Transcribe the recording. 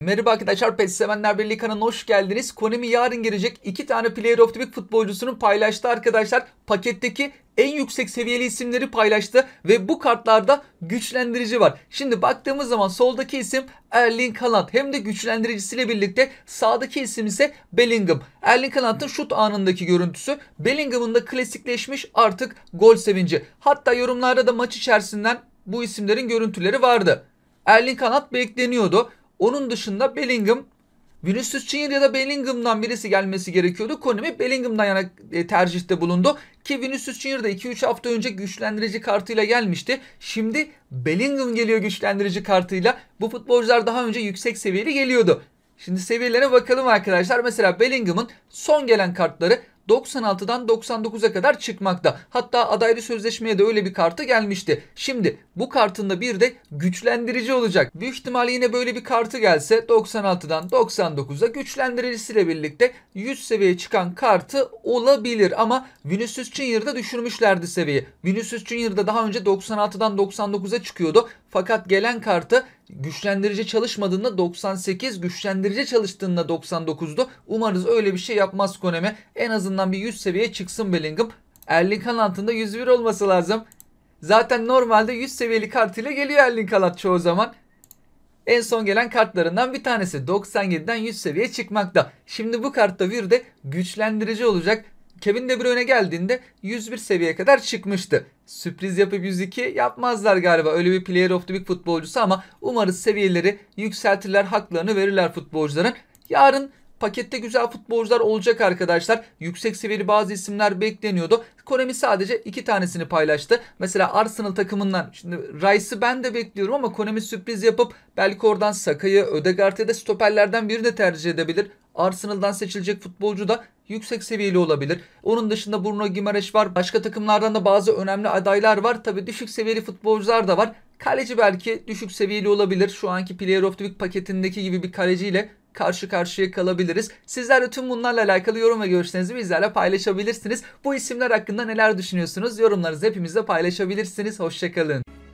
Merhaba arkadaşlar PES Sevenler Birliği kanalına hoş geldiniz. Konami yarın gelecek iki tane Player of the Week futbolcusunun paylaştı arkadaşlar. Paketteki en yüksek seviyeli isimleri paylaştı ve bu kartlarda güçlendirici var. Şimdi baktığımız zaman soldaki isim Erling Haaland hem de güçlendiricisiyle birlikte sağdaki isim ise Bellingham. Erling Haaland'ın şut anındaki görüntüsü Bellingham'ın da klasikleşmiş artık gol sevinci. Hatta yorumlarda da maç içerisinden bu isimlerin görüntüleri vardı. Erling Haaland bekleniyordu. Onun dışında Bellingham, Vinicius Junior ya da Bellingham'dan birisi gelmesi gerekiyordu. Konemi Bellingham'dan yana e, tercihte bulundu. Ki Vinicius Junior da 2-3 hafta önce güçlendirici kartıyla gelmişti. Şimdi Bellingham geliyor güçlendirici kartıyla. Bu futbolcular daha önce yüksek seviyeli geliyordu. Şimdi seviyelere bakalım arkadaşlar. Mesela Bellingham'ın son gelen kartları 96'dan 99'a kadar çıkmakta. Hatta adaylı sözleşmeye de öyle bir kartı gelmişti. Şimdi bu kartında bir de güçlendirici olacak. Büyük ihtimal yine böyle bir kartı gelse 96'dan 99'a güçlendiricisiyle birlikte 100 seviyeye çıkan kartı olabilir. Ama Vinicius Junior'da düşürmüşlerdi seviyeyi. Vinicius Junior'da daha önce 96'dan 99'a çıkıyordu. Fakat gelen kartı güçlendirici çalışmadığında 98, güçlendirici çalıştığında 99'du. Umarız öyle bir şey yapmaz Konemi. En azından bir 100 seviyeye çıksın Bellingham. Erling Haaland'ın 101 olması lazım. Zaten normalde 100 seviyeli kart ile geliyor Erling Haaland çoğu zaman. En son gelen kartlarından bir tanesi 97'den 100 seviyeye çıkmakta. Şimdi bu kartta bir de güçlendirici olacak. Kevin De Bruyne geldiğinde 101 seviyeye kadar çıkmıştı. Sürpriz yapıp 102 yapmazlar galiba. Öyle bir player of the week futbolcusu ama umarız seviyeleri yükseltirler, haklarını verirler futbolcuların. Yarın pakette güzel futbolcular olacak arkadaşlar. Yüksek seviyeli bazı isimler bekleniyordu. Konemi sadece iki tanesini paylaştı. Mesela Arsenal takımından şimdi Rice'ı ben de bekliyorum ama Konemi sürpriz yapıp belki oradan Saka'yı, Ödegaard'ı da stoperlerden birini de tercih edebilir. Arsenal'dan seçilecek futbolcu da yüksek seviyeli olabilir. Onun dışında Bruno Gimareş var. Başka takımlardan da bazı önemli adaylar var. Tabi düşük seviyeli futbolcular da var. Kaleci belki düşük seviyeli olabilir. Şu anki Player of the Week paketindeki gibi bir kaleciyle karşı karşıya kalabiliriz. Sizler de tüm bunlarla alakalı yorum ve görüşlerinizi bizlerle paylaşabilirsiniz. Bu isimler hakkında neler düşünüyorsunuz? Yorumlarınızı hepimizle paylaşabilirsiniz. Hoşçakalın.